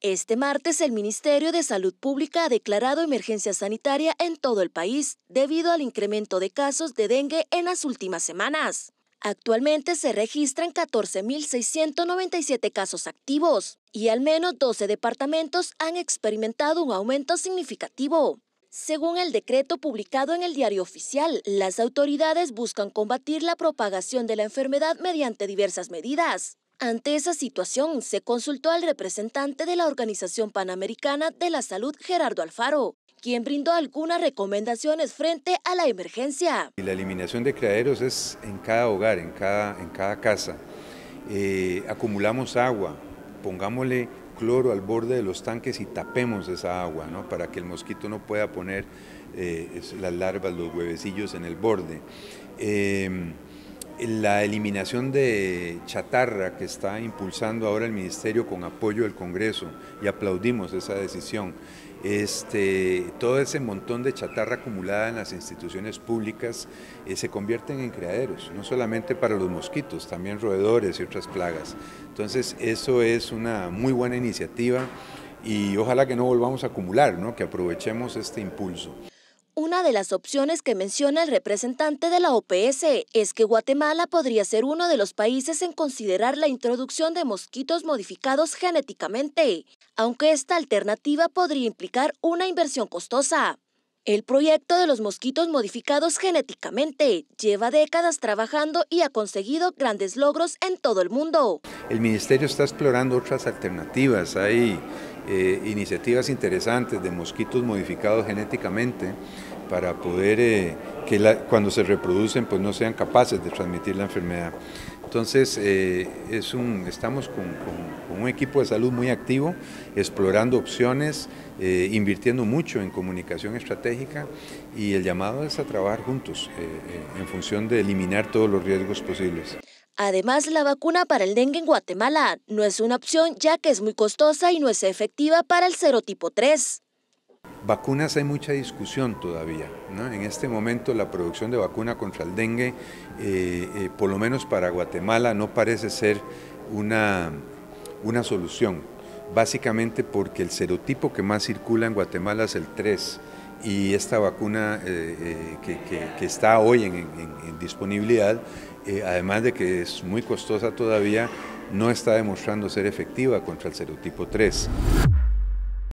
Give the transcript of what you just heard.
Este martes el Ministerio de Salud Pública ha declarado emergencia sanitaria en todo el país debido al incremento de casos de dengue en las últimas semanas. Actualmente se registran 14.697 casos activos y al menos 12 departamentos han experimentado un aumento significativo. Según el decreto publicado en el diario oficial, las autoridades buscan combatir la propagación de la enfermedad mediante diversas medidas. Ante esa situación, se consultó al representante de la Organización Panamericana de la Salud, Gerardo Alfaro, quien brindó algunas recomendaciones frente a la emergencia. La eliminación de criaderos es en cada hogar, en cada, en cada casa. Eh, acumulamos agua, pongámosle cloro al borde de los tanques y tapemos esa agua, ¿no? para que el mosquito no pueda poner eh, las larvas, los huevecillos en el borde. Em, la eliminación de chatarra que está impulsando ahora el Ministerio con apoyo del Congreso y aplaudimos esa decisión. Este, todo ese montón de chatarra acumulada en las instituciones públicas eh, se convierten en creaderos, no solamente para los mosquitos, también roedores y otras plagas. Entonces eso es una muy buena iniciativa y ojalá que no volvamos a acumular, que aprovechemos este impulso. Una de las opciones que menciona el representante de la OPS es que Guatemala podría ser uno de los países en considerar la introducción de mosquitos modificados genéticamente, aunque esta alternativa podría implicar una inversión costosa. El proyecto de los mosquitos modificados genéticamente lleva décadas trabajando y ha conseguido grandes logros en todo el mundo. El ministerio está explorando otras alternativas. Hay eh, iniciativas interesantes de mosquitos modificados genéticamente para poder eh, que cuando se reproducen pues no sean capaces de transmitir la enfermedad. Entonces, eh, estamos con, un equipo de salud muy activo, explorando opciones, eh, invirtiendo mucho en comunicación estratégica y el llamado es a trabajar juntos eh, en función de eliminar todos los riesgos posibles. Además, la vacuna para el dengue en Guatemala no es una opción ya que es muy costosa y no es efectiva para el serotipo 3. Vacunas hay mucha discusión todavía. En este momento la producción de vacuna contra el dengue, eh, eh, por lo menos para Guatemala, no parece ser una, una solución. Básicamente porque el serotipo que más circula en Guatemala es el 3 y esta vacuna eh, que, está hoy en, en disponibilidad, además de que es muy costosa todavía, no está demostrando ser efectiva contra el serotipo 3.